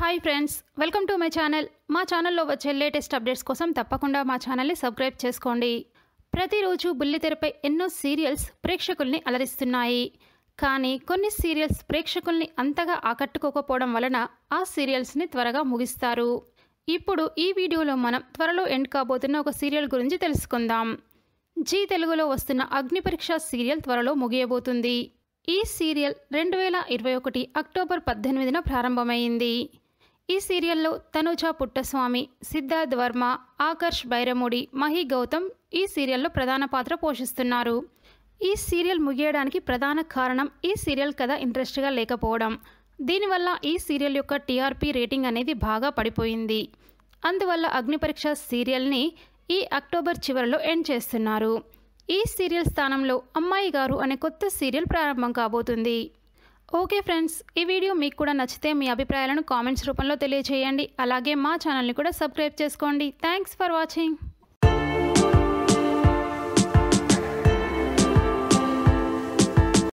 hi friends welcome to my channel మా ఛానల్లో వచ్చే లేటెస్ట్ అప్డేట్స్ కోసం తప్పకుండా మా ఛానల్ని సబ్స్క్రైబ్ చేసుకోండి ప్రతిరోజు బుల్లితెరపై ఎన్నో సీరియల్స్ ప్రేక్షకుల్ని అలరిస్తున్నాయి కానీ కొన్ని సీరియల్స్ ప్రేక్షకుల్ని అంతగా ఆకట్టుకోకపోవడం వలన ఆ సీరియల్స్ని త్వరగా ముగిస్తారు ఇప్పుడు ఈ వీడియోలో మనం త్వరలో ఎండ్ కాబోతున్న ఒక సీరియల్ గురించి తెలుసుకుందాం జీ తెలుగులో వస్తున్న అగ్నిపరీక్ష సీరియల్ త్వరలో ముగియబోతుంది ఈ సీరియల్ రెండు వేల ఇరవై ఒకటి అక్టోబర్ పద్దెనిమిదిన ప్రారంభమైంది ఈ సీరియల్లో తనుజా పుట్టస్వామి సిద్ధార్థ్ వర్మ ఆకర్ష్ బైరముడి మహి గౌతమ్ ఈ సీరియల్లో ప్రధాన పాత్ర పోషిస్తున్నారు ఈ సీరియల్ ముగియడానికి ప్రధాన కారణం ఈ సీరియల్ కథ ఇంట్రెస్ట్గా లేకపోవడం దీనివల్ల ఈ సీరియల్ యొక్క టీఆర్పీ రేటింగ్ అనేది బాగా పడిపోయింది అందువల్ల అగ్నిపరీక్ష సీరియల్ని ఈ అక్టోబర్ చివరిలో ఎండ్ చేస్తున్నారు ఈ సీరియల్ స్థానంలో అమ్మాయి గారు అనే కొత్త సీరియల్ ప్రారంభం కాబోతుంది ఓకే ఫ్రెండ్స్ ఈ వీడియో మీకు కూడా నచ్చితే మీ అభిప్రాయాలను కామెంట్స్ రూపంలో తెలియజేయండి అలాగే మా ఛానల్ని కూడా సబ్స్క్రైబ్ చేసుకోండి థ్యాంక్స్ ఫర్ వాచింగ్